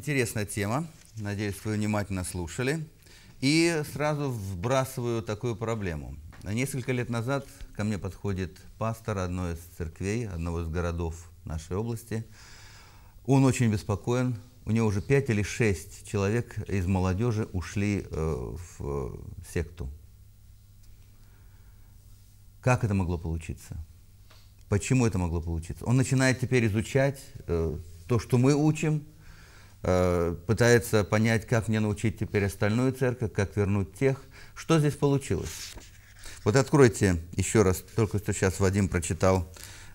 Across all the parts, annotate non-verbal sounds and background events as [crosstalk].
интересная тема. Надеюсь, вы внимательно слушали. И сразу вбрасываю такую проблему. Несколько лет назад ко мне подходит пастор одной из церквей, одного из городов нашей области. Он очень беспокоен. У него уже пять или шесть человек из молодежи ушли э, в э, секту. Как это могло получиться? Почему это могло получиться? Он начинает теперь изучать э, то, что мы учим – Э, пытается понять, как мне научить теперь остальную церковь, как вернуть тех. Что здесь получилось? Вот откройте еще раз, только что сейчас Вадим прочитал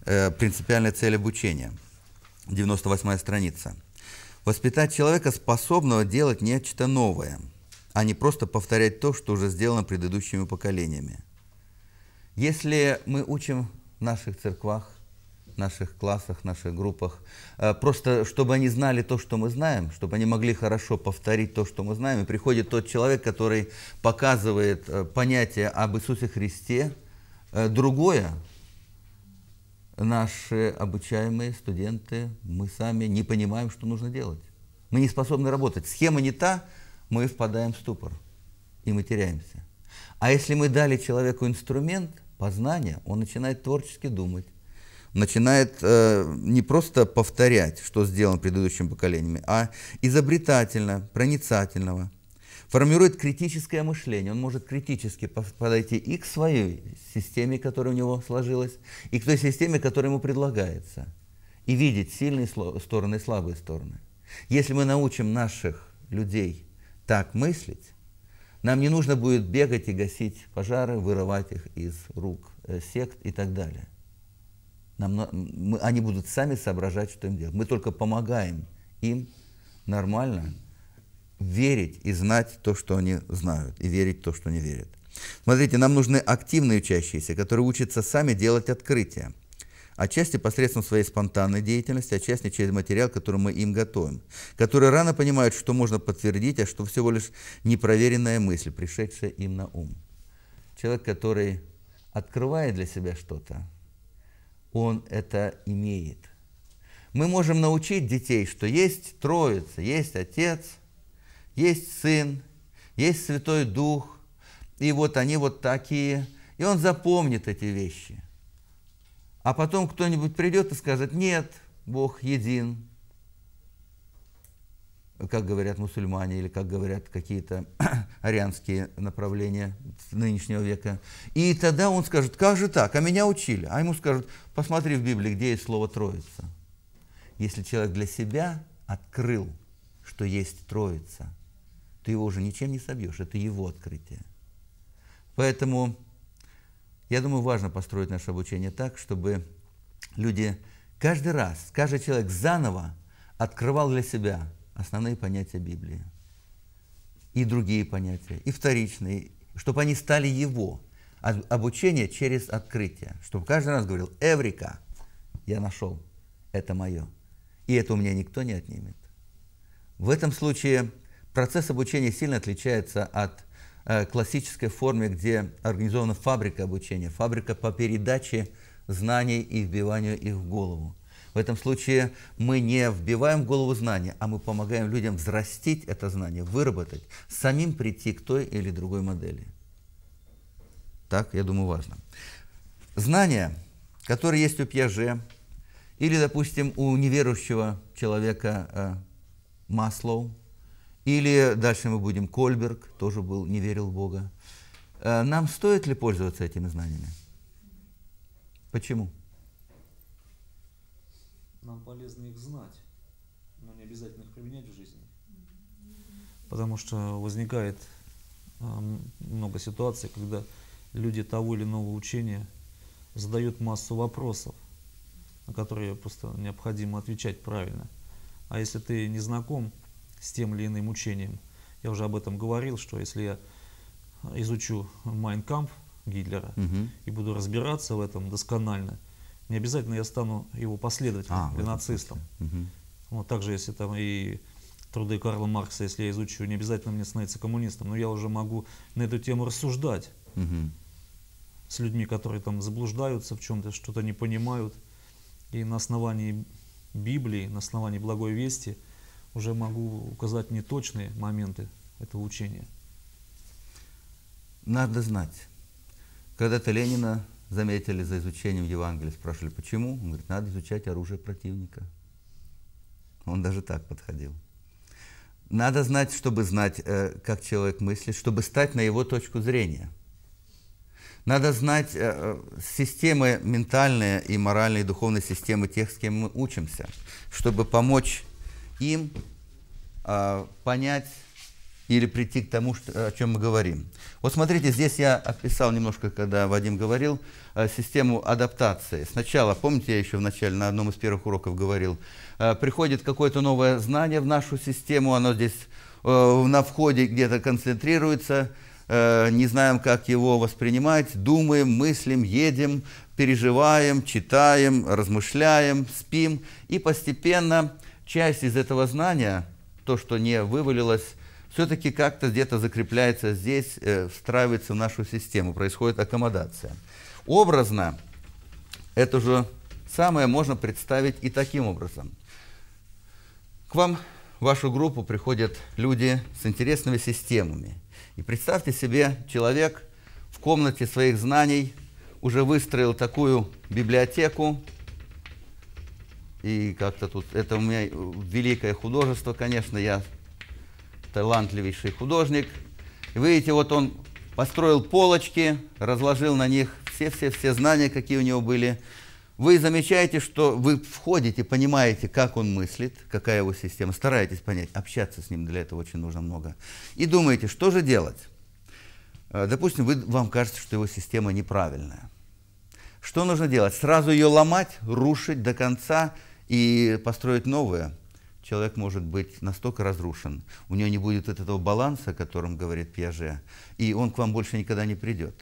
э, «Принципиальная цель обучения», 98 страница. «Воспитать человека, способного делать нечто новое, а не просто повторять то, что уже сделано предыдущими поколениями». Если мы учим в наших церквах наших классах, наших группах. Э, просто, чтобы они знали то, что мы знаем, чтобы они могли хорошо повторить то, что мы знаем. И приходит тот человек, который показывает э, понятие об Иисусе Христе, э, другое, наши обучаемые студенты, мы сами не понимаем, что нужно делать. Мы не способны работать. Схема не та, мы впадаем в ступор, и мы теряемся. А если мы дали человеку инструмент познания, он начинает творчески думать, начинает э, не просто повторять, что сделано предыдущими поколениями, а изобретательно, проницательного, формирует критическое мышление. Он может критически подойти и к своей системе, которая у него сложилась, и к той системе, которая ему предлагается, и видеть сильные стороны и слабые стороны. Если мы научим наших людей так мыслить, нам не нужно будет бегать и гасить пожары, вырывать их из рук э, сект и так далее. Нам, мы, они будут сами соображать, что им делать. Мы только помогаем им нормально верить и знать то, что они знают, и верить то, что не верят. Смотрите, нам нужны активные учащиеся, которые учатся сами делать открытия. Отчасти посредством своей спонтанной деятельности, отчасти через материал, который мы им готовим. Которые рано понимают, что можно подтвердить, а что всего лишь непроверенная мысль, пришедшая им на ум. Человек, который открывает для себя что-то, он это имеет. Мы можем научить детей, что есть Троица, есть Отец, есть Сын, есть Святой Дух, и вот они вот такие, и он запомнит эти вещи. А потом кто-нибудь придет и скажет, нет, Бог един, как говорят мусульмане или как говорят какие-то [clears throat] арианские направления нынешнего века. И тогда он скажет, как же так, а меня учили. А ему скажут, посмотри в Библии, где есть слово «троица». Если человек для себя открыл, что есть троица, ты его уже ничем не собьешь, это его открытие. Поэтому, я думаю, важно построить наше обучение так, чтобы люди каждый раз, каждый человек заново открывал для себя – основные понятия Библии. И другие понятия, и вторичные, чтобы они стали его. Обучение через открытие. Чтобы каждый раз говорил, Эврика, я нашел, это мое. И это у меня никто не отнимет. В этом случае процесс обучения сильно отличается от э, классической формы, где организована фабрика обучения, фабрика по передаче знаний и вбиванию их в голову. В этом случае мы не вбиваем в голову знания, а мы помогаем людям взрастить это знание, выработать, самим прийти к той или другой модели. Так, я думаю, важно. Знания, которые есть у Пьяже, или, допустим, у неверующего человека э, Маслоу, или дальше мы будем Кольберг, тоже был, не верил в Бога. Э, нам стоит ли пользоваться этими знаниями? Почему? нам полезно их знать, но не обязательно их применять в жизни. Потому что возникает э, много ситуаций, когда люди того или иного учения задают массу вопросов, на которые просто необходимо отвечать правильно. А если ты не знаком с тем или иным учением, я уже об этом говорил, что если я изучу Майнкамп Гитлера угу. и буду разбираться в этом досконально – не обязательно я стану его последователем а, нацистом. Угу. Вот также, если там и труды Карла Маркса, если я изучу, не обязательно мне становиться коммунистом, но я уже могу на эту тему рассуждать угу. с людьми, которые там заблуждаются в чем-то, что-то не понимают. И на основании Библии, на основании Благой Вести уже могу указать неточные моменты этого учения. Надо знать, когда-то Ленина заметили за изучением Евангелия, спрашивали, почему? Он говорит, надо изучать оружие противника. Он даже так подходил. Надо знать, чтобы знать, э, как человек мыслит, чтобы стать на его точку зрения. Надо знать э, э, системы ментальные и моральные, и духовные системы тех, с кем мы учимся, чтобы помочь им а, понять или прийти к тому, что, о чем мы говорим. Вот смотрите, здесь я описал немножко, когда Вадим говорил, э, систему адаптации. Сначала, помните, я еще вначале на одном из первых уроков говорил, э, приходит какое-то новое знание в нашу систему, оно здесь э, на входе где-то концентрируется, не знаем, как его воспринимать, думаем, мыслим, едем, переживаем, читаем, размышляем, спим, и постепенно часть из этого знания, то, что не вывалилось, все-таки как-то где-то закрепляется здесь, э, встраивается в нашу систему, происходит аккомодация. Образно это же самое можно представить и таким образом. К вам в вашу группу приходят люди с интересными системами. И представьте себе, человек в комнате своих знаний уже выстроил такую библиотеку, и как-то тут, это у меня э, великое художество, конечно, я талантливейший художник. И видите, вот он построил полочки, разложил на них все-все-все знания, какие у него были. Вы замечаете, что вы входите, понимаете, как он мыслит, какая его система, стараетесь понять, общаться с ним для этого очень нужно много. И думаете, что же делать? Э, допустим, вы, вам кажется, что его система неправильная. Что нужно делать? Сразу ее ломать, рушить до конца и построить новое – человек может быть настолько разрушен, у него не будет этого баланса, о котором говорит Пьяже, и он к вам больше никогда не придет.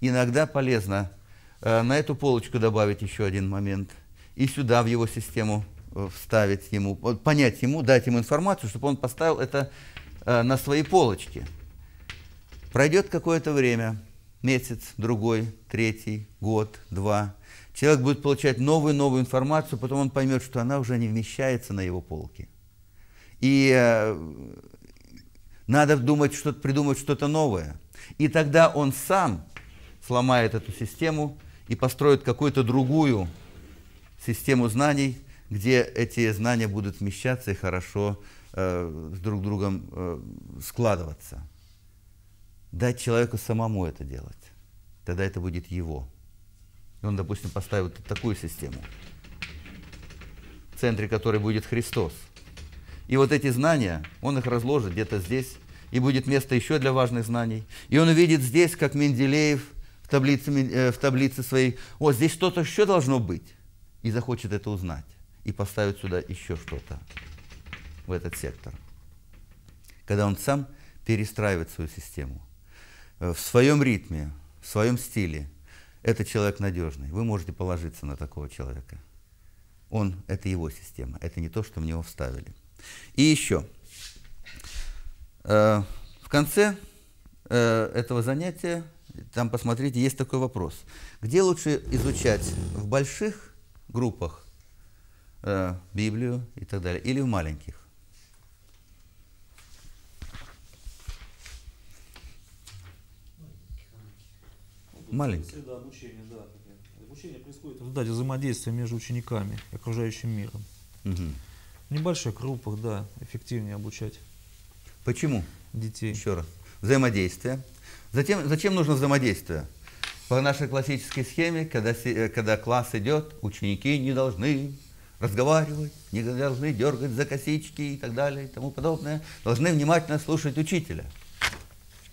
Иногда полезно э, на эту полочку добавить еще один момент и сюда в его систему э, вставить ему, понять ему, дать ему информацию, чтобы он поставил это э, на свои полочки. Пройдет какое-то время, месяц, другой, третий, год, два – Человек будет получать новую и новую информацию, потом он поймет, что она уже не вмещается на его полке. И э, надо думать, что придумать что-то новое. И тогда он сам сломает эту систему и построит какую-то другую систему знаний, где эти знания будут вмещаться и хорошо э, друг другом э, складываться. Дать человеку самому это делать. Тогда это будет его. И он, допустим, поставит такую систему, в центре которой будет Христос. И вот эти знания, он их разложит где-то здесь, и будет место еще для важных знаний. И он увидит здесь, как Менделеев в таблице, э, в таблице своей, о, здесь что-то еще должно быть, и захочет это узнать, и поставит сюда еще что-то в этот сектор. Когда он сам перестраивает свою систему э, в своем ритме, в своем стиле – это человек надежный. Вы можете положиться на такого человека. Он, это его система, это не то, что в него вставили. И еще, э, в конце э, этого занятия, там, посмотрите, есть такой вопрос. Где лучше изучать, в больших группах э, Библию и так далее, или в маленьких? маленький. Среда обучения, да. Обучение происходит в результате взаимодействия между учениками и окружающим миром. Угу. В небольших группах, да, эффективнее обучать. Почему? Детей. Еще раз. Взаимодействие. Затем, зачем нужно взаимодействие? По нашей классической схеме, когда, э, когда класс идет, ученики не должны разговаривать, не должны дергать за косички и так далее и тому подобное. Должны внимательно слушать учителя.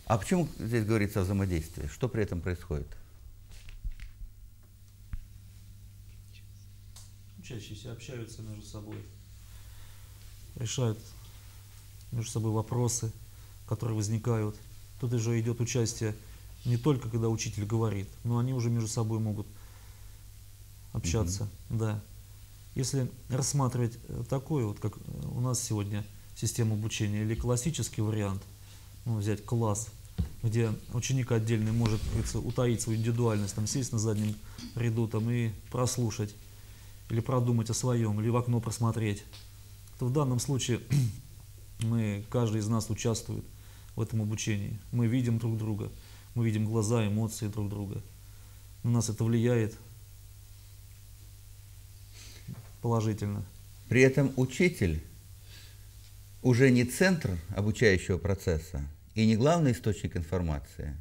А почему здесь говорится о взаимодействии? Что при этом происходит? Учащиеся общаются между собой, решают между собой вопросы, которые возникают. Тут уже идет участие не только когда учитель говорит, но они уже между собой могут общаться. Угу. Да. Если рассматривать э, такую, вот как у нас сегодня система обучения, или классический вариант – ну, взять класс, где ученик отдельный может, утаить свою индивидуальность, там сесть на заднем ряду там, и прослушать, или продумать о своем, или в окно просмотреть, то в данном случае [clears throat] мы, каждый из нас участвует в этом обучении. Мы видим друг друга, мы видим глаза, эмоции друг друга. На нас это влияет положительно. При этом учитель уже не центр обучающего процесса, и не главный источник информации,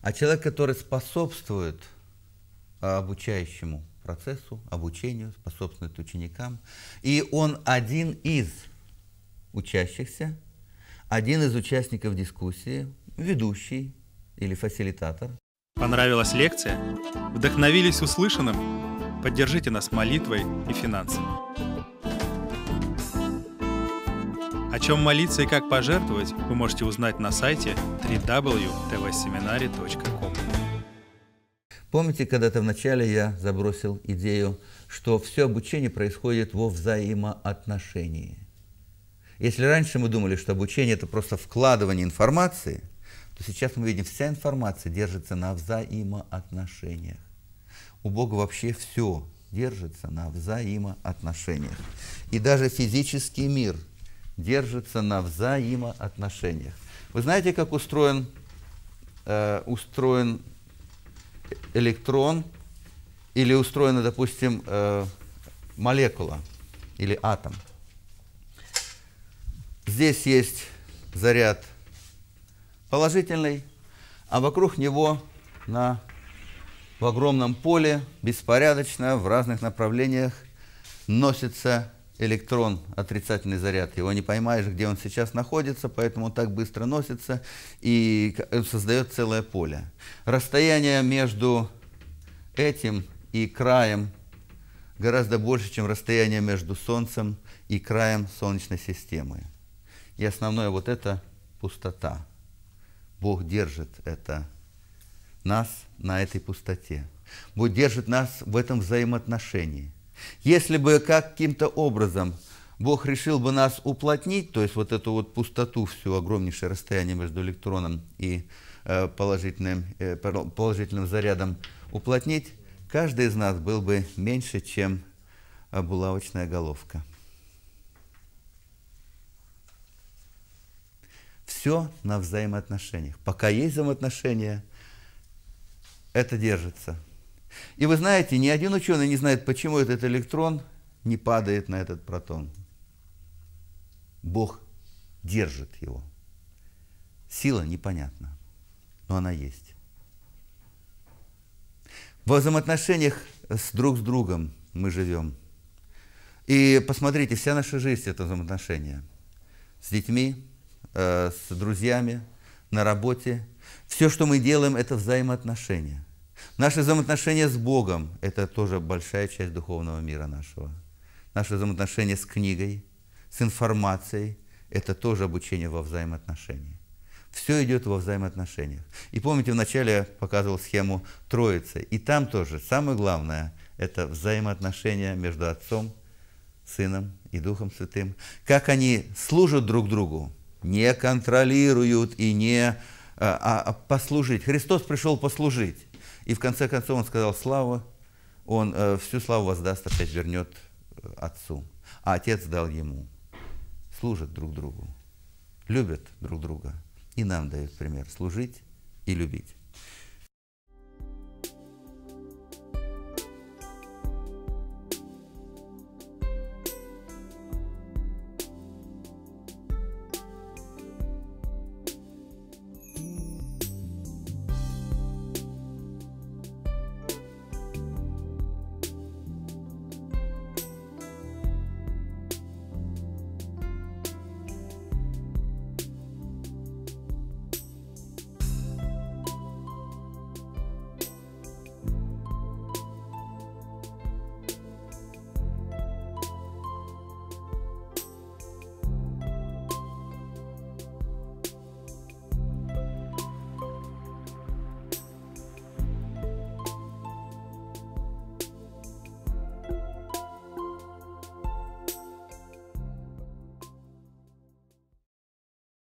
а человек, который способствует а, обучающему процессу, обучению, способствует ученикам. И он один из учащихся, один из участников дискуссии, ведущий или фасилитатор. Понравилась лекция? Вдохновились услышанным? Поддержите нас молитвой и финансами чем молиться и как пожертвовать, вы можете узнать на сайте www.tvseminary.com. Помните, когда-то в начале я забросил идею, что все обучение происходит во взаимоотношении. Если раньше мы думали, что обучение – это просто вкладывание информации, то сейчас мы видим, вся информация держится на взаимоотношениях. У Бога вообще все держится на взаимоотношениях. И даже физический мир – держится на взаимоотношениях. Вы знаете, как устроен, э, устроен электрон или устроена, допустим, э, молекула или атом? Здесь есть заряд положительный, а вокруг него на, в огромном поле беспорядочно в разных направлениях носится электрон, отрицательный заряд, его не поймаешь, где он сейчас находится, поэтому он так быстро носится и э, создает целое поле. Расстояние между этим и краем гораздо больше, чем расстояние между Солнцем и краем Солнечной системы. И основное вот это пустота. Бог держит это, нас на этой пустоте. Бог держит нас в этом взаимоотношении – если бы каким-то образом Бог решил бы нас уплотнить, то есть вот эту вот пустоту, все огромнейшее расстояние между электроном и э, положительным, э, положительным зарядом уплотнить, каждый из нас был бы меньше, чем э, булавочная головка. Все на взаимоотношениях. Пока есть взаимоотношения, это держится – и вы знаете, ни один ученый не знает, почему этот электрон не падает на этот протон. Бог держит его. Сила непонятна, но она есть. Во взаимоотношениях с друг с другом мы живем. И посмотрите, вся наша жизнь – это взаимоотношения. С детьми, э, с друзьями, на работе. Все, что мы делаем, это взаимоотношения – Наши взаимоотношения с Богом – это тоже большая часть духовного мира нашего. Наши взаимоотношения с книгой, с информацией – это тоже обучение во взаимоотношениях. Все идет во взаимоотношениях. И помните, вначале я показывал схему Троицы. И там тоже самое главное – это взаимоотношения между Отцом, Сыном и Духом Святым. Как они служат друг другу, не контролируют и не а, а, а послужить. Христос пришел послужить. И в конце концов он сказал, слава, он э, всю славу воздаст, опять вернет э, отцу. А отец дал ему. Служат друг другу, любят друг друга. И нам дают пример служить и любить.